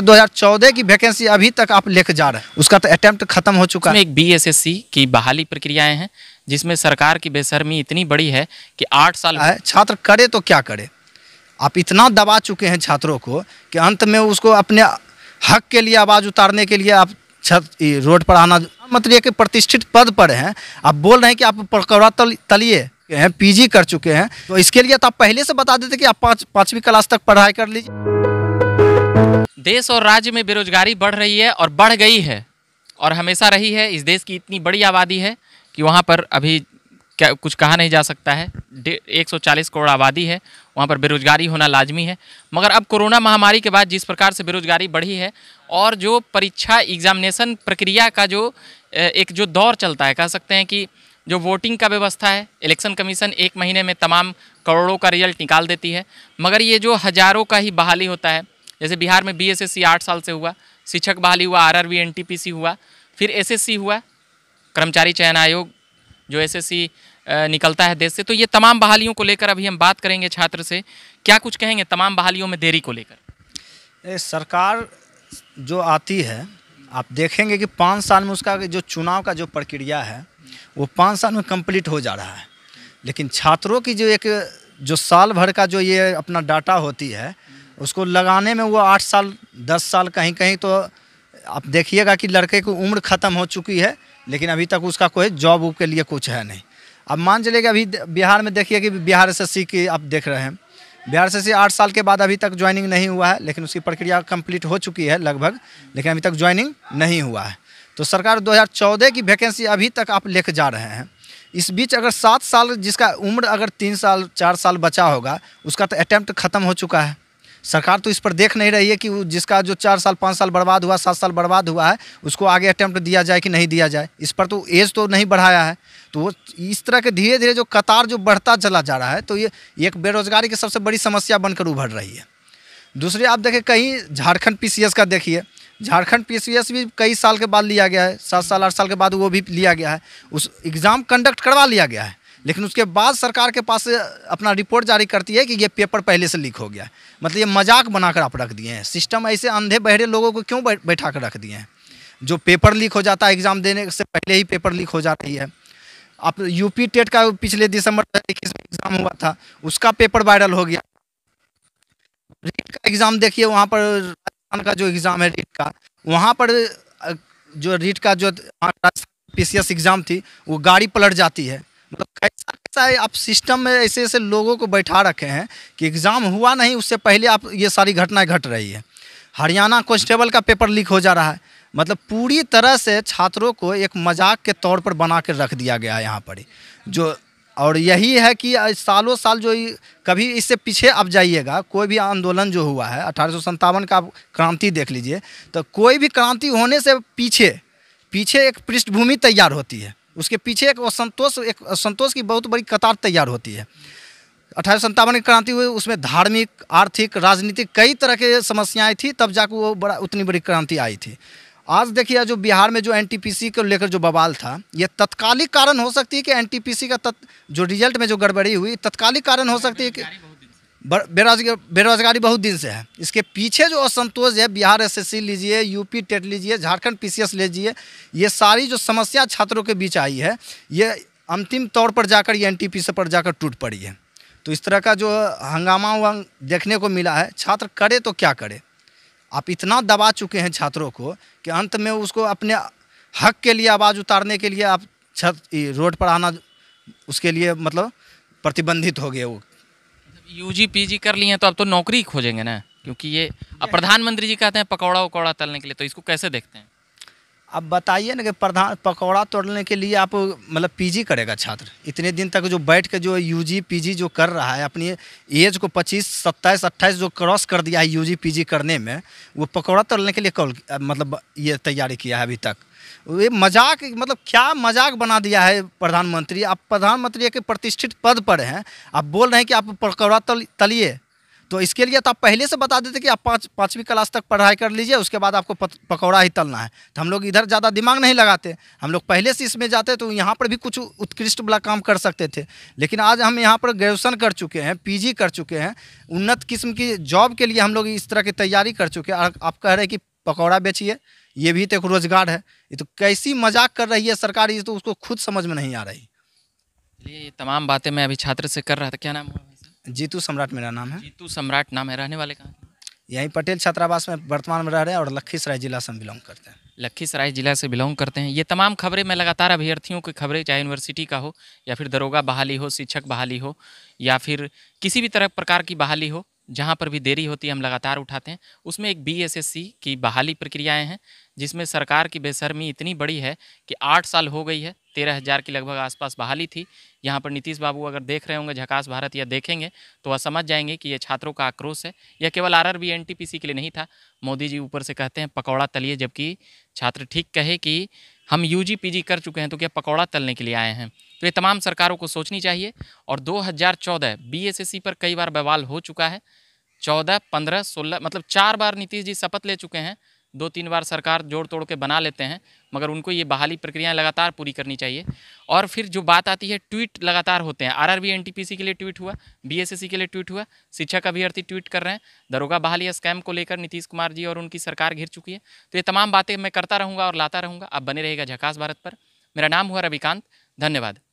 2014 की वैकेंसी अभी तक आप लेकर जा रहे हैं उसका तो अटैम्प्ट खत्म हो चुका है एक बीएसएससी की बहाली प्रक्रियाएं हैं जिसमें सरकार की बेसरमी इतनी बड़ी है कि आठ साल है छात्र करे तो क्या करे आप इतना दबा चुके हैं छात्रों को कि अंत में उसको अपने हक के लिए आवाज़ उतारने के लिए आप रोड पर आना मंत्री के प्रतिष्ठित पद पर हैं आप बोल रहे हैं कि आप तल तलिए हैं पीजी कर चुके हैं तो इसके लिए तो आप पहले से बता देते कि आप पाँच पाँचवीं क्लास तक पढ़ाई कर लीजिए देश और राज्य में बेरोजगारी बढ़ रही है और बढ़ गई है और हमेशा रही है इस देश की इतनी बड़ी आबादी है कि वहाँ पर अभी क्या कुछ कहा नहीं जा सकता है 140 करोड़ आबादी है वहाँ पर बेरोजगारी होना लाजमी है मगर अब कोरोना महामारी के बाद जिस प्रकार से बेरोजगारी बढ़ी है और जो परीक्षा एग्जामिनेशन प्रक्रिया का जो एक जो दौर चलता है कह सकते हैं कि जो वोटिंग का व्यवस्था है इलेक्शन कमीशन एक महीने में तमाम करोड़ों का रिजल्ट निकाल देती है मगर ये जो हज़ारों का ही बहाली होता है जैसे बिहार में बीएसएससी आठ साल से हुआ शिक्षक बहाली हुआ आरआरबी एनटीपीसी हुआ फिर एसएससी हुआ कर्मचारी चयन आयोग जो एसएससी निकलता है देश से तो ये तमाम बहालियों को लेकर अभी हम बात करेंगे छात्र से क्या कुछ कहेंगे तमाम बहालियों में देरी को लेकर सरकार जो आती है आप देखेंगे कि पाँच साल में उसका जो चुनाव का जो प्रक्रिया है वो पाँच साल में कंप्लीट हो जा रहा है लेकिन छात्रों की जो एक जो साल भर का जो ये अपना डाटा होती है उसको लगाने में वो आठ साल दस साल कहीं कहीं तो आप देखिएगा कि लड़के की उम्र ख़त्म हो चुकी है लेकिन अभी तक उसका कोई जॉब उब के लिए कुछ है नहीं अब मान चले कि अभी बिहार में देखिए कि बिहार एस सी की आप देख रहे हैं बिहार एस एस आठ साल के बाद अभी तक ज्वाइनिंग नहीं हुआ है लेकिन उसकी प्रक्रिया कम्प्लीट हो चुकी है लगभग लेकिन अभी तक ज्वाइनिंग नहीं हुआ है तो सरकार 2014 की वैकेंसी अभी तक आप लेके जा रहे हैं इस बीच अगर सात साल जिसका उम्र अगर तीन साल चार साल बचा होगा उसका तो अटैम्प्ट खत्म हो चुका है सरकार तो इस पर देख नहीं रही है कि जिसका जो चार साल पाँच साल बर्बाद हुआ सात साल बर्बाद हुआ है उसको आगे अटैम्प्ट दिया जाए कि नहीं दिया जाए इस पर तो एज तो नहीं बढ़ाया है तो वो इस तरह के धीरे धीरे जो कतार जो बढ़ता चला जा रहा है तो ये एक बेरोजगारी की सबसे बड़ी समस्या बनकर उभर रही है दूसरी आप देखें कहीं झारखंड पी का देखिए झारखंड पीसीएस भी कई साल के बाद लिया गया है सात साल आठ साल के बाद वो भी लिया गया है उस एग्ज़ाम कंडक्ट करवा लिया गया है लेकिन उसके बाद सरकार के पास अपना रिपोर्ट जारी करती है कि ये पेपर पहले से लीक हो गया मतलब ये मजाक बनाकर आप रख दिए हैं सिस्टम ऐसे अंधे बहरे लोगों को क्यों बैठा कर रख दिए हैं जो पेपर लीक हो जाता है एग्ज़ाम देने से पहले ही पेपर लीक हो जा रही है आप यूपी टेट का पिछले दिसंबर इक्कीस में एग्ज़ाम हुआ था उसका पेपर वायरल हो गया रीट का एग्ज़ाम देखिए वहाँ पर राजस्थान का जो एग्ज़ाम है रीट का वहाँ पर जो रीट का जो राजस्थान पी एग्ज़ाम थी वो गाड़ी पलट जाती है मतलब कैसा कैसा है आप सिस्टम में ऐसे ऐसे लोगों को बैठा रखे हैं कि एग्ज़ाम हुआ नहीं उससे पहले आप ये सारी घटनाएं घट रही है हरियाणा कॉन्स्टेबल का पेपर लीक हो जा रहा है मतलब पूरी तरह से छात्रों को एक मजाक के तौर पर बना कर रख दिया गया है यहाँ पर जो और यही है कि सालों साल जो कभी इससे पीछे आप जाइएगा कोई भी आंदोलन जो हुआ है अठारह का आप क्रांति देख लीजिए तो कोई भी क्रांति होने से पीछे पीछे एक पृष्ठभूमि तैयार होती है उसके पीछे एक संतोष एक संतोष की बहुत बड़ी कतार तैयार होती है अठारह सत्तावन की क्रांति हुई उसमें धार्मिक आर्थिक राजनीतिक कई तरह के समस्याएं थी तब जाकर वो बड़ा उतनी बड़ी क्रांति आई थी आज देखिए जो बिहार में जो एनटीपीसी को लेकर जो बवाल था ये तत्कालिक कारण हो सकती है कि एनटीपीसी का तत् जो रिजल्ट में जो गड़बड़ी हुई तत्कालिक कारण हो सकती है कि बेरोजगार बेरोजगारी बहुत दिन से है इसके पीछे जो असंतोष है बिहार एसएससी लीजिए यूपी टेट लीजिए झारखंड पीसीएस लीजिए ये सारी जो समस्या छात्रों के बीच आई है ये अंतिम तौर पर जाकर ये एनटीपी से पर जाकर टूट पड़ी है तो इस तरह का जो हंगामा हुआ देखने को मिला है छात्र करे तो क्या करे आप इतना दबा चुके हैं छात्रों को कि अंत में उसको अपने हक के लिए आवाज़ उतारने के लिए आप छत रोड पर आना उसके लिए मतलब प्रतिबंधित हो गए वो यूजी पीजी कर लिए हैं तो अब तो नौकरी ही खोजेंगे ना क्योंकि ये अब प्रधानमंत्री जी कहते हैं पकौड़ा उकौड़ा तलने के लिए तो इसको कैसे देखते हैं अब बताइए ना कि प्रधान पकौड़ा तोड़ने के लिए आप मतलब पीजी करेगा छात्र इतने दिन तक जो बैठ के जो यूजी पीजी जो कर रहा है अपनी एज को 25 27 28 जो क्रॉस कर दिया है यूजी पीजी करने में वो पकौड़ा तोड़ने के लिए कॉल मतलब ये तैयारी किया है अभी तक ये मजाक मतलब क्या मजाक बना दिया है प्रधानमंत्री आप प्रधानमंत्री के प्रतिष्ठित पद पर हैं आप बोल रहे हैं कि आप पकौड़ा तल, तलिए तो इसके लिए तो आप पहले से बता देते कि आप पाँच पाँचवीं क्लास तक पढ़ाई कर लीजिए उसके बाद आपको पकौड़ा ही तलना है तो हम लोग इधर ज़्यादा दिमाग नहीं लगाते हम लोग पहले से इसमें जाते तो यहाँ पर भी कुछ उत्कृष्ट वाला काम कर सकते थे लेकिन आज हम यहाँ पर ग्रेजुएसन कर चुके हैं पीजी कर चुके हैं उन्नत किस्म की जॉब के लिए हम लोग इस तरह की तैयारी कर चुके हैं आप कह रहे हैं कि पकौड़ा बेचिए ये भी तो एक रोजगार है ये तो कैसी मजाक कर रही है सरकार ये तो उसको खुद समझ में नहीं आ रही चलिए ये तमाम बातें मैं अभी छात्र से कर रहा था क्या नाम है जीतू सम्राट मेरा नाम है जीतू सम्राट नाम है रहने वाले कहाँ यहीं पटेल छात्रावास में वर्तमान में रह रहे हैं और लखीसराय जिला से बिलोंग करते हैं लखीसराय जिला से बिलोंग करते हैं ये तमाम खबरें मैं लगातार अभ्यर्थियों की खबरें चाहे यूनिवर्सिटी का हो या फिर दरोगा बहाली हो शिक्षक बहाली हो या फिर किसी भी तरह प्रकार की बहाली हो जहाँ पर भी देरी होती है हम लगातार उठाते हैं उसमें एक बीएसएससी की बहाली प्रक्रियाएं हैं जिसमें सरकार की बेसरमी इतनी बड़ी है कि आठ साल हो गई है तेरह हज़ार की लगभग आसपास बहाली थी यहाँ पर नीतीश बाबू अगर देख रहे होंगे झकास भारत या देखेंगे तो वह समझ जाएंगे कि ये छात्रों का आक्रोश है यह केवल R R B N T P C के लिए नहीं था मोदी जी ऊपर से कहते हैं पकौड़ा तलिए जबकि छात्र ठीक कहे कि हम यू जी पी जी कर चुके हैं तो क्या पकौड़ा तलने के लिए आए हैं तो ये तमाम सरकारों को सोचनी चाहिए और एस सी पर कई बार बवाल हो चुका है चौदह पंद्रह सोलह मतलब चार बार नीतीश जी शपथ ले चुके हैं दो तीन बार सरकार जोड़ तोड़ के बना लेते हैं मगर उनको ये बहाली प्रक्रियाएं लगातार पूरी करनी चाहिए और फिर जो बात आती है ट्वीट लगातार होते हैं आरआरबी एनटीपीसी के लिए ट्वीट हुआ बीएसएससी के लिए ट्वीट हुआ शिक्षक अभ्यर्थी ट्वीट कर रहे हैं दरोगा बहाली स्कैम को लेकर नीतीश कुमार जी और उनकी सरकार घिर चुकी है तो ये तमाम बातें मैं करता रहूँगा और लाता रहूँगा आप बने रहेगा झकास भारत पर मेरा नाम हुआ रविकांत धन्यवाद